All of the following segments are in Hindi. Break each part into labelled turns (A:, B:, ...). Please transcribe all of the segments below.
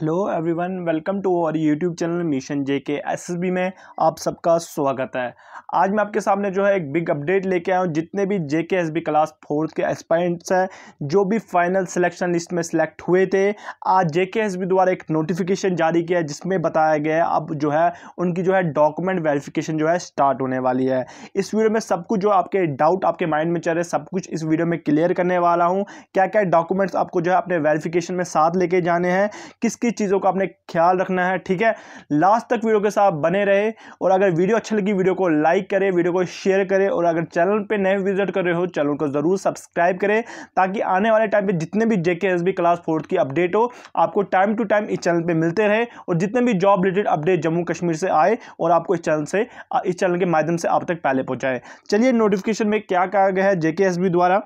A: hello everyone welcome to our YouTube channel mission J K S में आप सबका स्वागत है आज मैं आपके सामने जो है एक बिग अपडेट लेके आया हूँ जितने भी J K S B class fourth के एस्पायरेंट्स हैं जो भी फाइनल सिलेक्शन लिस्ट में सिलेक्ट हुए थे आज जे के एस बी द्वारा एक नोटिफिकेशन जारी किया है जिसमें बताया गया है अब जो है उनकी जो है डॉक्यूमेंट वेरिफिकेशन जो है स्टार्ट होने वाली है इस वीडियो में सब कुछ जो आपके डाउट आपके माइंड में चल रहे सब कुछ इस वीडियो में क्लियर करने वाला हूँ क्या क्या डॉक्यूमेंट्स आपको जो है अपने वेरीफिकेशन में साथ लेके जाने हैं किस किस चीज़ों का आपने ख्याल रखना है ठीक है लास्ट तक वीडियो के साथ बने रहे और अगर वीडियो अच्छी लगी वीडियो को लाइक करें वीडियो को शेयर करें और अगर चैनल पर नए विजिट कर रहे हो चैनल को ज़रूर सब्सक्राइब करें ताकि आने वाले टाइम पर जितने भी जेके क्लास फोर्थ की अपडेट हो आपको टाइम टू टाइम इस चैनल पर मिलते रहे और जितने भी job related update Jammu Kashmir से आए और आपको इस चैनल से इस चैनल के माध्यम से आप तक पहले पहुँचाए चलिए नोटिफिकेशन में क्या कहा गया है जे द्वारा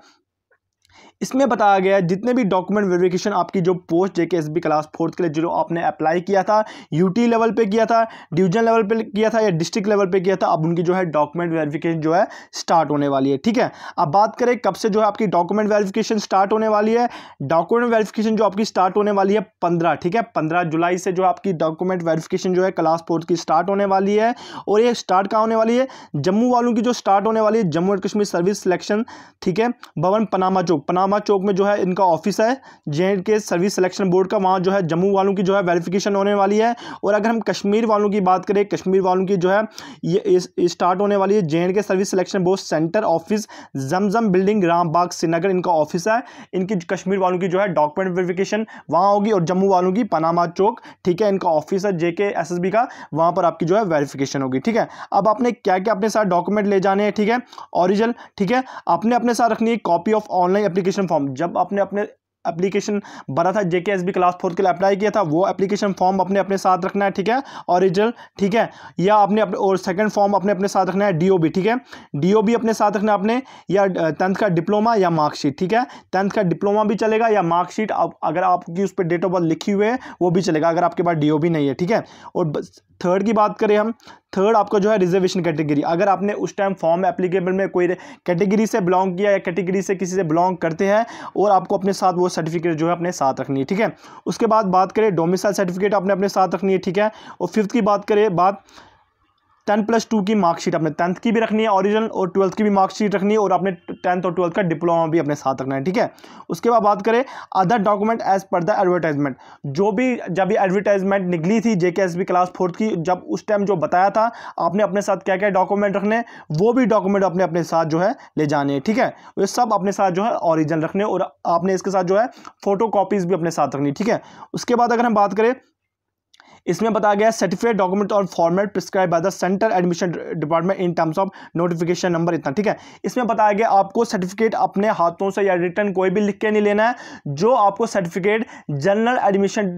A: इसमें बताया गया है जितने भी डॉक्यूमेंट वेरिफिकेशन आपकी जो post JK S B class fourth के लिए जो आपने अप्लाई किया था यूटी लेवल पे किया था डिवीजन लेवल पे किया था या डिस्ट्रिक्ट लेवल पे किया था अब उनकी जो है डॉक्यूमेंट वेरिफिकेशन जो है स्टार्ट होने वाली है ठीक है अब बात करें कब से जो है आपकी डॉक्यूमेंट वेरिफिकेशन स्टार्ट होने वाली है डॉक्यूमेंट वेरिफिकेशन जो आपकी स्टार्ट होने वाली है पंद्रह ठीक है पंद्रह जुलाई से जो आपकी डॉक्यूमेंट वेरिफिकेशन जो है क्लास फोर्थ की स्टार्ट होने वाली है और ये स्टार्ट कहाँ होने वाली है जम्मू वालों की जो स्टार्ट होने वाली है Jammu and Kashmir service selection ठीक है भवन पनामा चौक पनामा जामा चौक में जो है इनका ऑफिस है J K service selection board का वहाँ जो है जम्मू वालों की जो है वेरिफिकेशन होने वाली है और अगर हम कश्मीर वालों की बात करें कश्मीर वालों की जो है ये स्टार्ट होने वाली है J K service selection board centre office Zamzam building Rambagh Srinagar इनका ऑफिस है इनकी कश्मीर वालों की जो है डॉक्यूमेंट वेरीफिकेशन वहाँ होगी और जम्मू वालों की पनामा चौक ठीक है इनका ऑफिस है जे के एस का वहाँ पर आपकी जो है वेरीफिकेशन होगी ठीक है अब आपने क्या क्या अपने साथ डॉक्यूमेंट ले जाने हैं ठीक है ऑरिजिनल ठीक है आपने अपने साथ रखनी है copy of online application application form जब आपने अपने एप्लीकेशन भरा था JK S B class fourth के लिए अप्लाई किया था वो एप्लीकेशन फॉर्म अपने अपने साथ रखना है ठीक है ओरिजिनल ठीक है या अपने अपने और सेकंड फॉर्म अपने अपने साथ रखना है डीओबी ठीक है डीओबी अपने साथ रखना है अपने या टेंथ का डिप्लोमा या मार्कशीट ठीक है टेंथ का डिप्लोमा भी चलेगा या मार्कशीट अगर आपकी उस पर डेट ऑफ बर्थ लिखी हुई है वो भी चलेगा अगर आपके पास डी नहीं है ठीक है और थर्ड की बात करें हम थर्ड आपका जो है रिजर्वेशन कैटेगरी अगर आपने उस टाइम फॉर्म एप्लीकेबल में कोई कैटेगरी से बिलोंग किया या कैटेगरी से किसी से बिलोंग करते हैं और आपको अपने साथ वो सर्टिफिकेट जो है अपने साथ रखनी है ठीक है उसके बाद बात करें डोमिसाइल सर्टिफिकेट आपने अपने साथ रखनी है ठीक है और फिफ्थ की बात करें बात टेन प्लस टू की मार्कशीट अपने टेंथ की भी रखनी है ओरिजिनल और ट्वेल्थ की भी मार्कशीट रखनी है और अपने टेंथ और ट्वेल्थ का डिप्लोमा भी अपने साथ रखना है ठीक है उसके बाद बात करें other document as per the advertisement जो भी जब भी एडवर्टाइजमेंट निकली थी बी क्लास फोर्थ की जब उस टाइम जो बताया था आपने अपने साथ क्या क्या डॉक्यूमेंट रखने वो भी डॉक्यूमेंट अपने अपने साथ जो है ले जाने हैं ठीक है ये सब अपने साथ जो है ऑरिजिनल रखने और आपने इसके साथ जो है फोटो भी अपने साथ रखनी ठीक है उसके बाद अगर हम बात करें इसमें बताया गया सर्टिफिकेट डॉक्यूमेंट और format prescribed by the central admission department in terms of notification number इतना ठीक है इसमें बताया गया आपको सर्टिफिकेट अपने हाथों से या रिटर्न कोई भी लिख के नहीं लेना है जो आपको सर्टिफिकेट जनरल एडमिशन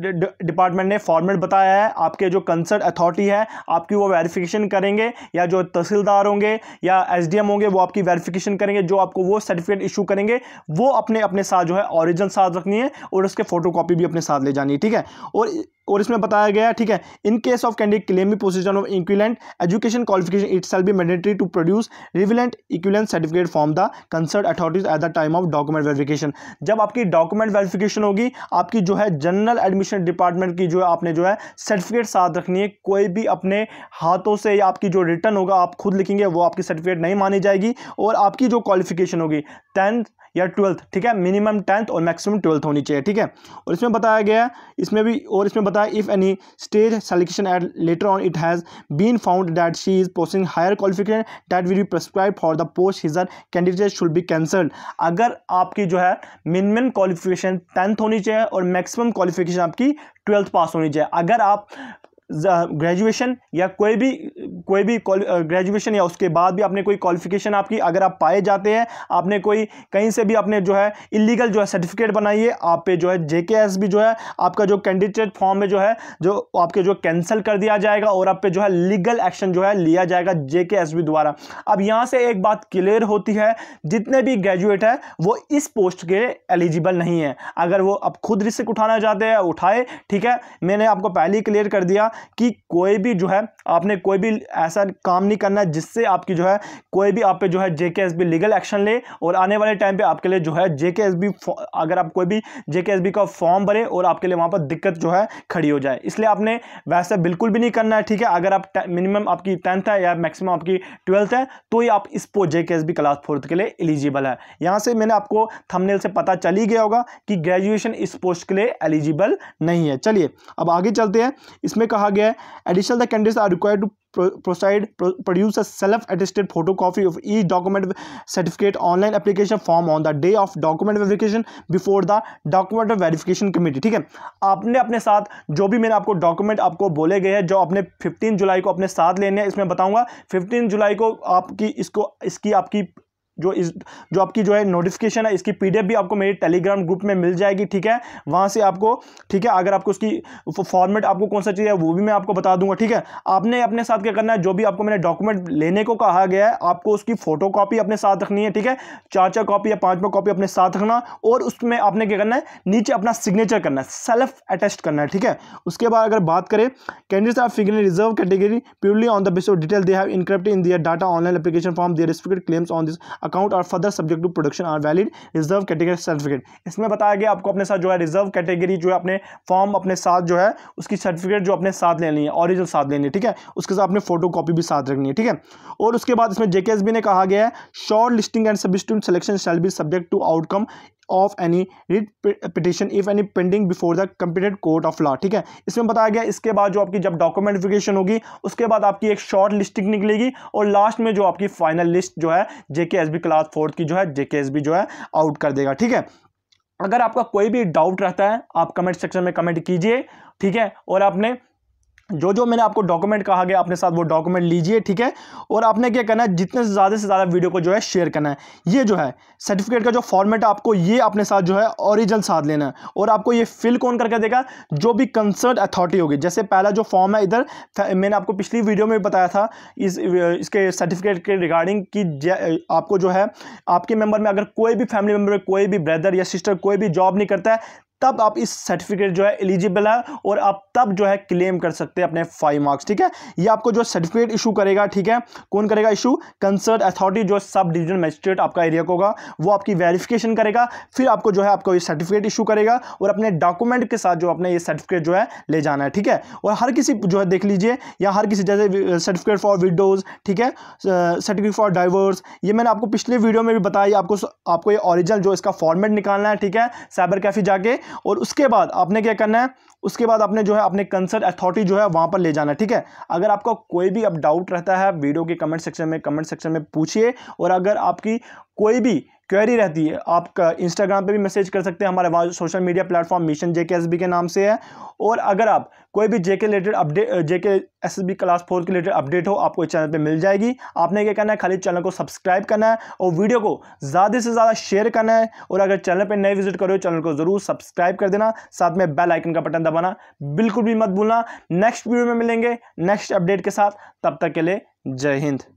A: डिपार्टमेंट ने फॉर्मेट बताया है आपके जो कंसर्ट अथॉरिटी है आपकी वो वेरिफिकेशन करेंगे या जो तहसीलदार होंगे या एस होंगे वो आपकी वेरिफिकेशन करेंगे जो आपको वो सर्टिफिकेट इशू करेंगे वो अपने अपने साथ जो है ऑरिजिनल साथ रखनी है और उसके फोटोकॉपी भी अपने साथ ले जानी है ठीक है और और इसमें बताया गया ठीक है in case of candidate claim position of equivalent education qualification it shall be mandatory to produce relevant equivalent certificate from the concerned authorities at the time of document verification जब आपकी डॉक्यूमेंट वेरिफिकेशन होगी आपकी जो है जनरल एडमिशन डिपार्टमेंट की जो है आपने जो है सर्टिफिकेट साथ रखनी है कोई भी अपने हाथों से या आपकी जो रिटर्न होगा आप खुद लिखेंगे वो आपकी सर्टिफिकेट नहीं मानी जाएगी और आपकी जो क्वालिफिकेशन होगी टेंथ या ट्वेल्थ ठीक है मिनिमम टेंथ और मैक्सिमम ट्वेल्थ होनी चाहिए ठीक है और इसमें बताया गया इसमें भी और इसमें बताया if any stage selection at later on it has been found that she is posting higher qualification that will be prescribed for the post his her candidate should be cancelled अगर आपकी जो है मिनिमम क्वालिफिकेशन टेंथ होनी चाहिए और मैक्सिमम क्वालिफिकेशन आपकी ट्वेल्थ पास होनी चाहिए अगर आप ग्रेजुएशन या कोई भी कोई भी ग्रेजुएशन या उसके बाद भी आपने कोई क्वालिफिकेशन आपकी अगर आप पाए जाते हैं आपने कोई कहीं से भी अपने जो है इलीगल जो है सर्टिफिकेट बनाइए आप पे जो है जे भी जो है आपका जो कैंडिडेट फॉर्म में जो है जो आपके जो कैंसिल कर दिया जाएगा और आप पे जो है लीगल एक्शन जो है लिया जाएगा जे द्वारा अब यहाँ से एक बात क्लियर होती है जितने भी ग्रेजुएट है वो इस पोस्ट के एलिजिबल नहीं है अगर वो अब खुद रिस्क उठाना चाहते हैं उठाए ठीक है मैंने आपको पहले ही क्लियर कर दिया कि कोई भी जो है आपने कोई भी ऐसा काम नहीं करना जिससे आपकी जो है कोई भी आप पे जो है जे लीगल एक्शन ले और आने वाले टाइम पे आपके लिए जो है जे अगर आप कोई भी जे का फॉर्म भरे और आपके लिए वहाँ पर दिक्कत जो है खड़ी हो जाए इसलिए आपने वैसा बिल्कुल भी नहीं करना है ठीक है अगर आप मिनिमम आपकी टेंथ है या मैक्सिमम आपकी ट्वेल्थ है तो ही आप इस पो जे क्लास फोर्थ के लिए एलिजिबल है यहाँ से मैंने आपको थमनेल से पता चल ही गया होगा कि ग्रेजुएशन इस पोस्ट के लिए एलिजिबल नहीं है चलिए अब आगे चलते हैं इसमें कहा कहा गया है additional the candidates are required to provide produce a self attested photocopy of e document certificate online application form on the day of document verification before the document verification committee ठीक है आपने अपने साथ जो भी मैंने आपको डॉक्यूमेंट आपको बोले गए हैं जो आपने फिफ्टीन जुलाई को अपने साथ लेने हैं इसमें बताऊंगा फिफ्टीन जुलाई को आपकी इसको इसकी आपकी जो इस जो आपकी जो है नोटिफिकेशन है इसकी पीडीएफ भी आपको मेरे टेलीग्राम ग्रुप में मिल जाएगी ठीक है वहाँ से आपको ठीक है अगर आपको उसकी फॉर्मेट आपको कौन सा चाहिए वो भी मैं आपको बता दूंगा ठीक है आपने अपने साथ क्या करना है जो भी आपको मैंने डॉक्यूमेंट लेने को कहा गया है आपको उसकी फोटो कॉपी अपने साथ रखनी है ठीक है चार चार कॉपी या पाँच पाँच कॉपी अपने साथ रखना और उसमें आपने क्या करना है नीचे अपना सिग्नेचर करना है सेल्फ अटेस्ट करना है ठीक है उसके बाद अगर बात करें candidate are figure reserve category purely on the base of detail they have encrypt in their data online application form their respect claims on this account और further subject to production are valid reserve category certificate इसमें बताया गया आपको अपने साथ जो है रिजर्व कैटेगरी जो है अपने फॉर्म अपने साथ जो है उसकी सर्टिफिकेट जो अपने साथ लेनी है ऑरिजिनल साथ लेनी है ठीक है उसके साथ अपने फोटो कॉपी भी साथ रखनी है ठीक है और उसके बाद इसमें जेके ने कहा गया है shortlisting and substitute selection shall be subject to outcome of any writ petition if any pending before the computed court of law ठीक है इसमें बताया गया इसके बाद जो आपकी जब डॉक्यूमेंटिफिकेशन होगी उसके बाद आपकी एक शॉर्ट लिस्टिंग निकलेगी और लास्ट में जो आपकी फाइनल लिस्ट जो है JK S JKSB class fourth की जो है बी जो है आउट कर देगा ठीक है अगर आपका कोई भी डाउट रहता है आप कमेंट सेक्शन में कमेंट कीजिए ठीक है और आपने जो जो मैंने आपको डॉक्यूमेंट कहा गया अपने साथ वो डॉक्यूमेंट लीजिए ठीक है और आपने क्या करना है जितने से ज़्यादा से ज़्यादा वीडियो को जो है शेयर करना है ये जो है सर्टिफिकेट का जो फॉर्मेट आपको ये अपने साथ जो है ओरिजिनल साथ लेना है और आपको ये फिल कौन करके देगा जो भी कंसर्न अथॉरिटी होगी जैसे पहला जो फॉर्म है इधर मैंने आपको पिछली वीडियो में बताया था इस इसके सर्टिफिकेट के रिगार्डिंग कि आपको जो है आपके मेम्बर में अगर कोई भी फैमिली मेम्बर कोई भी ब्रदर या सिस्टर कोई भी जॉब नहीं करता है तब आप इस सर्टिफिकेट जो है एलिजिबल है और आप तब जो है क्लेम कर सकते हैं अपने फाइव मार्क्स ठीक है ये आपको जो सर्टिफिकेट इशू करेगा ठीक है कौन करेगा इशू कंसर्ट अथॉरिटी जो सब डिविजनल मजिस्ट्रेट आपका एरिया को होगा वो आपकी वेरिफिकेशन करेगा फिर आपको जो है आपको ये सर्टिफिकेट इशू करेगा और अपने डॉक्यूमेंट के साथ जो अपने ये सर्टिफिकेट जो है ले जाना है ठीक है और हर किसी जो है देख लीजिए या हर किसी जैसे सर्टिफिकेट फॉर विडोज ठीक है सर्टिफिकेट फॉर डाइवर्स ये मैंने आपको पिछले वीडियो में भी बताया आपको आपको ये ओरिजिनल जो इसका फॉर्मेट निकालना है ठीक है साइबर कैफे जाके और उसके बाद आपने क्या करना है उसके बाद आपने जो है अपने कंसर्ट अथॉरिटी जो है वहाँ पर ले जाना है ठीक है अगर आपका कोई भी अब डाउट रहता है वीडियो के कमेंट सेक्शन में कमेंट सेक्शन में पूछिए और अगर आपकी कोई भी क्वेरी रहती है आप इंस्टाग्राम पे भी मैसेज कर सकते हैं हमारे वहाँ social media platform mission J K नाम से है और अगर आप कोई भी JK related update JK B class four के रिलेटेड अपडेट हो आपको इस चैनल पे मिल जाएगी आपने क्या करना है खाली चैनल को सब्सक्राइब करना है और वीडियो को ज़्यादा से ज़्यादा शेयर करना है और अगर चैनल पर नए विजिट करो चैनल को ज़रूर सब्सक्राइब कर देना साथ में बेल आइकन का बटन दबाना बिल्कुल भी मत भूलना नेक्स्ट वीडियो में मिलेंगे नेक्स्ट अपडेट के साथ तब तक के लिए जय हिंद